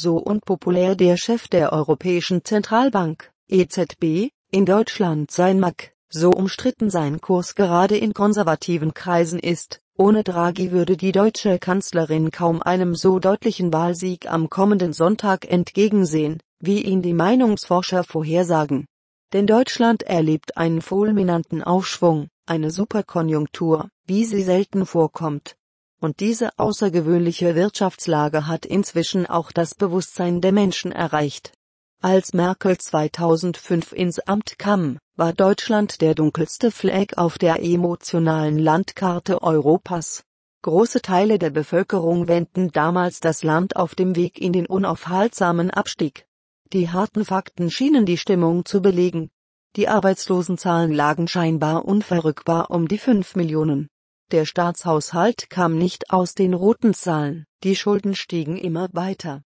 so unpopulär der Chef der Europäischen Zentralbank, EZB, in Deutschland sein mag, so umstritten sein Kurs gerade in konservativen Kreisen ist, ohne Draghi würde die deutsche Kanzlerin kaum einem so deutlichen Wahlsieg am kommenden Sonntag entgegensehen, wie ihn die Meinungsforscher vorhersagen. Denn Deutschland erlebt einen fulminanten Aufschwung, eine Superkonjunktur, wie sie selten vorkommt, und diese außergewöhnliche Wirtschaftslage hat inzwischen auch das Bewusstsein der Menschen erreicht. Als Merkel 2005 ins Amt kam, war Deutschland der dunkelste Fleck auf der emotionalen Landkarte Europas. Große Teile der Bevölkerung wenden damals das Land auf dem Weg in den unaufhaltsamen Abstieg. Die harten Fakten schienen die Stimmung zu belegen. Die Arbeitslosenzahlen lagen scheinbar unverrückbar um die 5 Millionen. Der Staatshaushalt kam nicht aus den roten Zahlen, die Schulden stiegen immer weiter.